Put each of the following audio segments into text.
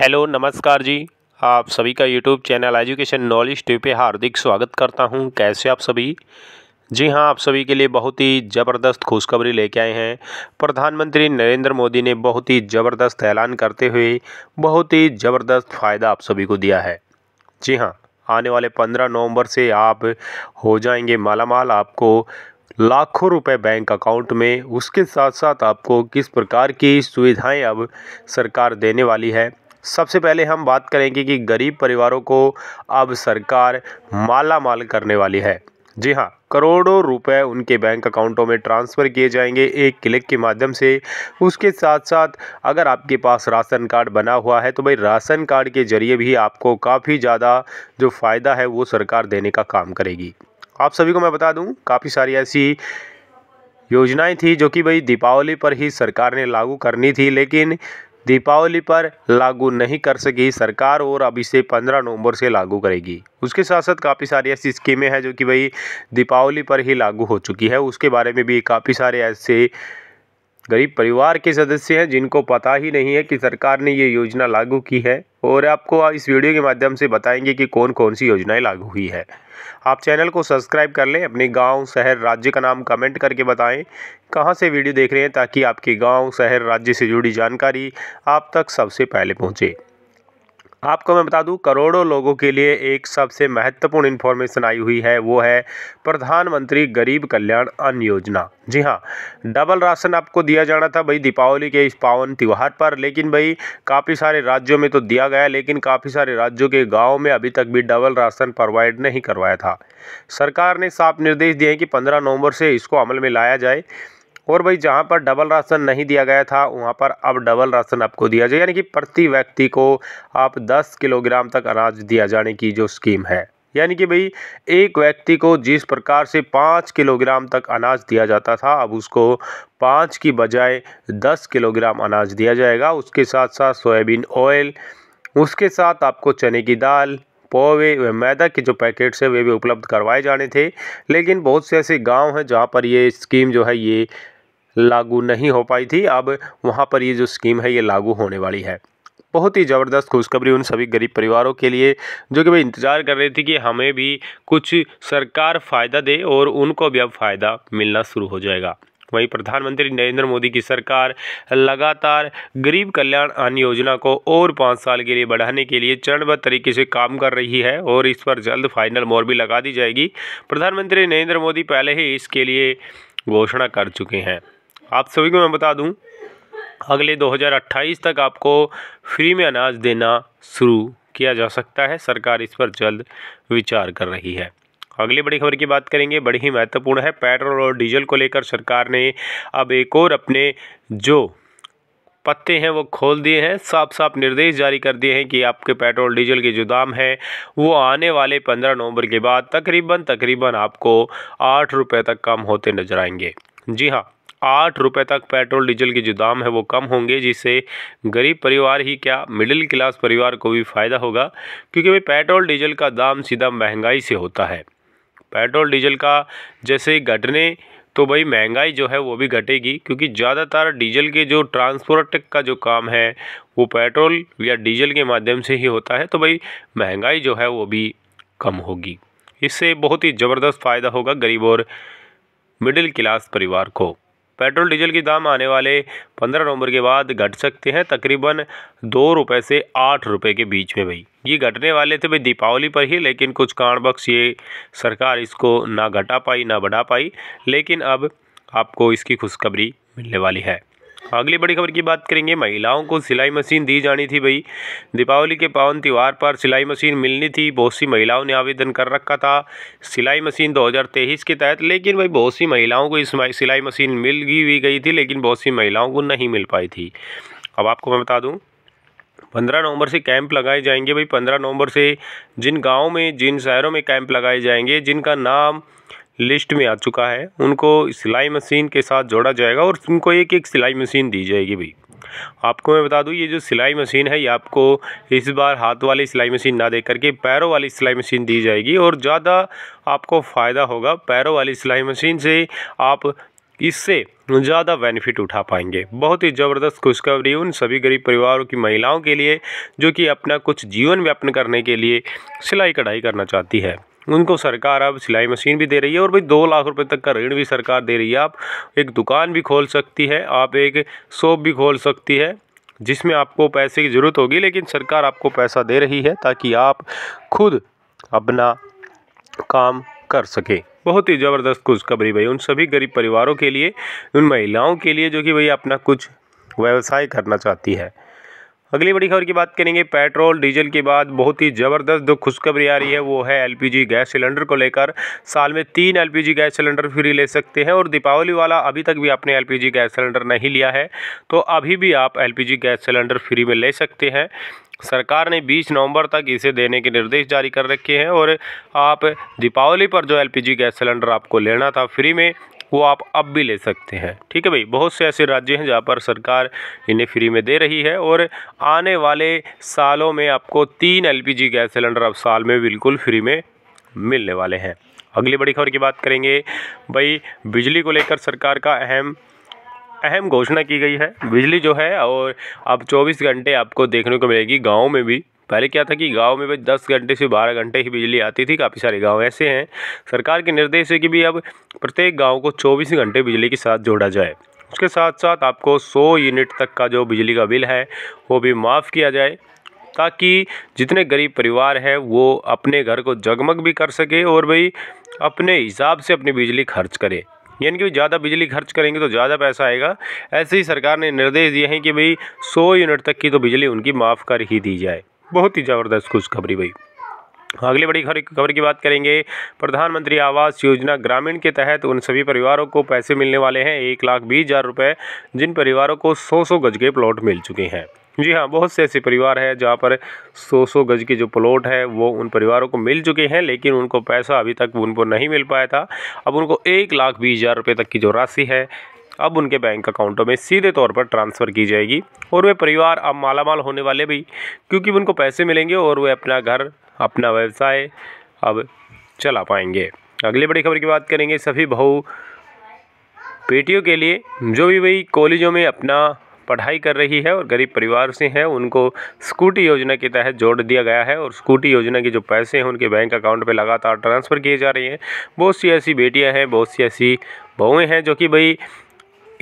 hello नमस्कार जी आप सभी का YouTube channel education knowledge T पे हार्दिक स्वागत करता हूं कैसे आप सभी जी हां आप सभी के लिए बहुत ही ज़बरदस्त खुशखबरी लेके आए हैं प्रधानमंत्री नरेंद्र मोदी ने बहुत ही ज़बरदस्त ऐलान करते हुए बहुत ही ज़बरदस्त फ़ायदा आप सभी को दिया है जी हां आने वाले पंद्रह नवम्बर से आप हो जाएंगे मालामाल आपको लाखों रुपए बैंक अकाउंट में उसके साथ साथ आपको किस प्रकार की सुविधाएं अब सरकार देने वाली है सबसे पहले हम बात करेंगे कि गरीब परिवारों को अब सरकार माला माल करने वाली है जी हाँ करोड़ों रुपए उनके बैंक अकाउंटों में ट्रांसफ़र किए जाएंगे एक क्लिक के माध्यम से उसके साथ साथ अगर आपके पास राशन कार्ड बना हुआ है तो भाई राशन कार्ड के ज़रिए भी आपको काफ़ी ज़्यादा जो फ़ायदा है वो सरकार देने का काम करेगी आप सभी को मैं बता दूं काफ़ी सारी ऐसी योजनाएं थी जो कि भाई दीपावली पर ही सरकार ने लागू करनी थी लेकिन दीपावली पर लागू नहीं कर सकी सरकार और अब इसे 15 नवंबर से लागू करेगी उसके साथ साथ काफ़ी सारी ऐसी स्कीमें हैं जो कि भाई दीपावली पर ही लागू हो चुकी है उसके बारे में भी काफ़ी सारे ऐसे गरीब परिवार के सदस्य हैं जिनको पता ही नहीं है कि सरकार ने ये योजना लागू की है और आपको इस वीडियो के माध्यम से बताएंगे कि कौन कौन सी योजनाएं लागू हुई है आप चैनल को सब्सक्राइब कर लें अपने गांव शहर राज्य का नाम कमेंट करके बताएं कहां से वीडियो देख रहे हैं ताकि आपके गांव शहर राज्य से जुड़ी जानकारी आप तक सबसे पहले पहुँचे आपको मैं बता दूं करोड़ों लोगों के लिए एक सबसे महत्वपूर्ण इन्फॉर्मेशन आई हुई है वो है प्रधानमंत्री गरीब कल्याण अन्न योजना जी हाँ डबल राशन आपको दिया जाना था भाई दीपावली के इस पावन त्यौहार पर लेकिन भाई काफ़ी सारे राज्यों में तो दिया गया लेकिन काफ़ी सारे राज्यों के गाँव में अभी तक भी डबल राशन प्रोवाइड नहीं करवाया था सरकार ने साफ निर्देश दिए हैं कि पंद्रह नवम्बर से इसको अमल में लाया जाए और भाई जहाँ पर डबल राशन नहीं दिया गया था वहाँ पर अब डबल राशन आपको दिया जाए यानी कि प्रति व्यक्ति को आप 10 किलोग्राम तक अनाज दिया जाने की जो स्कीम है यानी कि भाई एक व्यक्ति को जिस प्रकार से पाँच किलोग्राम तक अनाज दिया जाता था अब उसको पाँच की बजाय दस किलोग्राम अनाज दिया जाएगा उसके साथ साथ सोयाबीन ऑयल उसके साथ आपको चने की दाल पोवे व मैदा के जो पैकेट्स है वे भी उपलब्ध करवाए जाने थे लेकिन बहुत से ऐसे गाँव हैं जहाँ पर ये स्कीम जो है ये लागू नहीं हो पाई थी अब वहाँ पर ये जो स्कीम है ये लागू होने वाली है बहुत ही ज़बरदस्त खुशखबरी उन सभी गरीब परिवारों के लिए जो कि भाई इंतज़ार कर रहे थे कि हमें भी कुछ सरकार फ़ायदा दे और उनको भी अब फ़ायदा मिलना शुरू हो जाएगा वहीं प्रधानमंत्री नरेंद्र मोदी की सरकार लगातार गरीब कल्याण अन्न योजना को और पाँच साल के लिए बढ़ाने के लिए चरणबद्ध तरीके से काम कर रही है और इस पर जल्द फाइनल मोर भी लगा दी जाएगी प्रधानमंत्री नरेंद्र मोदी पहले ही इसके लिए घोषणा कर चुके हैं आप सभी को मैं बता दूं अगले 2028 तक आपको फ्री में अनाज देना शुरू किया जा सकता है सरकार इस पर जल्द विचार कर रही है अगली बड़ी खबर की बात करेंगे बड़ी ही महत्वपूर्ण है पेट्रोल और डीजल को लेकर सरकार ने अब एक और अपने जो पत्ते हैं वो खोल दिए हैं साफ साफ निर्देश जारी कर दिए हैं कि आपके पेट्रोल डीजल के जो दाम हैं वो आने वाले पंद्रह नवंबर के बाद तकरीबन तकरीबन आपको आठ रुपये तक कम होते नजर आएंगे जी हाँ आठ रुपये तक पेट्रोल डीजल के जो दाम है वो कम होंगे जिससे गरीब परिवार ही क्या मिडिल क्लास परिवार को भी फ़ायदा होगा क्योंकि भाई पेट्रोल डीजल का दाम सीधा महंगाई से होता है पेट्रोल डीजल का जैसे घटने तो भाई महंगाई जो है वो भी घटेगी क्योंकि ज़्यादातर डीजल के जो ट्रांसपोर्ट का जो काम है वो पेट्रोल या डीजल के माध्यम से ही होता है तो भाई महंगाई जो है वो भी कम होगी इससे बहुत ही ज़बरदस्त फ़ायदा होगा गरीब और मिडिल क्लास परिवार को पेट्रोल डीजल के दाम आने वाले पंद्रह नवंबर के बाद घट सकते हैं तकरीबन दो रुपये से आठ रुपये के बीच में भाई ये घटने वाले थे भाई दीपावली पर ही लेकिन कुछ कारणवश ये सरकार इसको ना घटा पाई ना बढ़ा पाई लेकिन अब आपको इसकी खुशखबरी मिलने वाली है अगली बड़ी खबर की बात करेंगे महिलाओं को सिलाई मशीन दी जानी थी भाई दीपावली के पावन त्यौहार पर सिलाई मशीन मिलनी थी बहुत सी महिलाओं ने आवेदन कर रखा था सिलाई मशीन 2023 के तहत लेकिन भाई बहुत सी महिलाओं को इस सिलाई मशीन मिल भी गई थी लेकिन बहुत सी महिलाओं को नहीं मिल पाई थी अब आपको मैं बता दूँ पंद्रह नवंबर से कैंप लगाए जाएंगे भाई पंद्रह नवंबर से जिन गाँव में जिन शहरों में कैंप लगाए जाएंगे जिनका नाम लिस्ट में आ चुका है उनको सिलाई मशीन के साथ जोड़ा जाएगा और उनको एक एक सिलाई मशीन दी जाएगी भाई आपको मैं बता दूं ये जो सिलाई मशीन है ये आपको इस बार हाथ वाली सिलाई मशीन ना दे करके पैरों वाली सिलाई मशीन दी जाएगी और ज़्यादा आपको फ़ायदा होगा पैरों वाली सिलाई मशीन से आप इससे ज़्यादा बेनिफिट उठा पाएंगे बहुत ही ज़बरदस्त खुशखबरी उन सभी गरीब परिवारों की महिलाओं के लिए जो कि अपना कुछ जीवन व्यापन करने के लिए सिलाई कढ़ाई करना चाहती है उनको सरकार अब सिलाई मशीन भी दे रही है और भाई दो लाख रुपए तक का ऋण भी सरकार दे रही है आप एक दुकान भी खोल सकती है आप एक शॉप भी खोल सकती है जिसमें आपको पैसे की ज़रूरत होगी लेकिन सरकार आपको पैसा दे रही है ताकि आप खुद अपना काम कर सके बहुत ही ज़बरदस्त खुशखबरी भाई उन सभी गरीब परिवारों के लिए उन महिलाओं के लिए जो कि भाई अपना कुछ व्यवसाय करना चाहती है अगली बड़ी खबर की बात करेंगे पेट्रोल डीजल के बाद बहुत ही ज़बरदस्त जो खुशखबरी आ रही है वो है एलपीजी गैस सिलेंडर को लेकर साल में तीन एलपीजी गैस सिलेंडर फ्री ले सकते हैं और दीपावली वाला अभी तक भी आपने एलपीजी गैस सिलेंडर नहीं लिया है तो अभी भी आप एलपीजी गैस सिलेंडर फ्री में ले सकते हैं सरकार ने बीस नवंबर तक इसे देने के निर्देश जारी कर रखे हैं और आप दीपावली पर जो एलपीजी गैस सिलेंडर आपको लेना था फ्री में वो आप अब भी ले सकते हैं ठीक है भाई बहुत से ऐसे राज्य हैं जहाँ पर सरकार इन्हें फ्री में दे रही है और आने वाले सालों में आपको तीन एल गैस सिलेंडर अब साल में बिल्कुल फ्री में मिलने वाले हैं अगली बड़ी खबर की बात करेंगे भाई बिजली को लेकर सरकार का अहम अहम घोषणा की गई है बिजली जो है और अब 24 घंटे आपको देखने को मिलेगी गाँव में भी पहले क्या था कि गांव में भी दस घंटे से बारह घंटे ही बिजली आती थी काफ़ी सारे गांव ऐसे हैं सरकार के निर्देश है कि भी अब प्रत्येक गांव को 24 घंटे बिजली के साथ जोड़ा जाए उसके साथ साथ आपको सौ यूनिट तक का जो बिजली का बिल है वो भी माफ़ किया जाए ताकि जितने गरीब परिवार हैं वो अपने घर को जगमग भी कर सके और भाई अपने हिसाब से अपनी बिजली खर्च करें यानी कि ज़्यादा बिजली खर्च करेंगे तो ज़्यादा पैसा आएगा ऐसे ही सरकार ने निर्देश दिए हैं कि भाई सौ यूनिट तक की तो बिजली उनकी माफ़ कर ही दी जाए बहुत ही ज़बरदस्त खुशखबरी भाई अगली बड़ी खबर खबर की बात करेंगे प्रधानमंत्री आवास योजना ग्रामीण के तहत उन सभी परिवारों को पैसे मिलने वाले हैं एक लाख बीस हज़ार रुपये जिन परिवारों को सौ सौ गज के प्लॉट मिल चुके हैं जी हाँ बहुत से ऐसे परिवार हैं जहाँ पर सौ सौ गज के जो प्लॉट है वो उन परिवारों को मिल चुके हैं लेकिन उनको पैसा अभी तक उनको नहीं मिल पाया था अब उनको एक लाख बीस हज़ार रुपये तक की जो राशि है अब उनके बैंक अकाउंटों में सीधे तौर पर ट्रांसफ़र की जाएगी और वे परिवार अब मालामाल होने वाले भी क्योंकि उनको पैसे मिलेंगे और वे अपना घर अपना व्यवसाय अब चला पाएंगे अगली बड़ी खबर की बात करेंगे सभी बहु बेटियों के लिए जो भी वही कॉलेजों में अपना पढ़ाई कर रही है और गरीब परिवार से हैं उनको स्कूटी योजना के तहत जोड़ दिया गया है और स्कूटी योजना के जो पैसे हैं उनके बैंक अकाउंट पर लगातार ट्रांसफ़र किए जा रहे हैं बहुत सी ऐसी बेटियाँ हैं बहुत सी ऐसी बहुएँ हैं जो कि भाई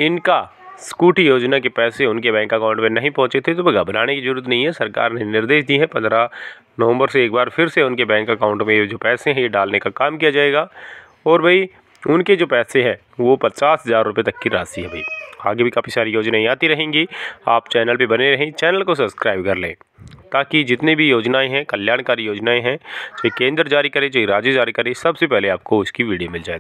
इनका स्कूटी योजना के पैसे उनके बैंक अकाउंट में नहीं पहुंचे थे तो वह घबराने की जरूरत नहीं है सरकार ने निर्देश दिए हैं पंद्रह नवंबर से एक बार फिर से उनके बैंक अकाउंट में ये जो पैसे हैं ये डालने का काम किया जाएगा और भाई उनके जो पैसे हैं वो पचास हज़ार रुपये तक की राशि है भाई आगे भी काफ़ी सारी योजनाएं आती रहेंगी आप चैनल पे बने रहें चैनल को सब्सक्राइब कर लें ताकि जितनी भी योजनाएं हैं कल्याणकारी योजनाएं हैं चाहे केंद्र जारी करे चाहे राज्य जारी करे सबसे पहले आपको उसकी वीडियो मिल जाए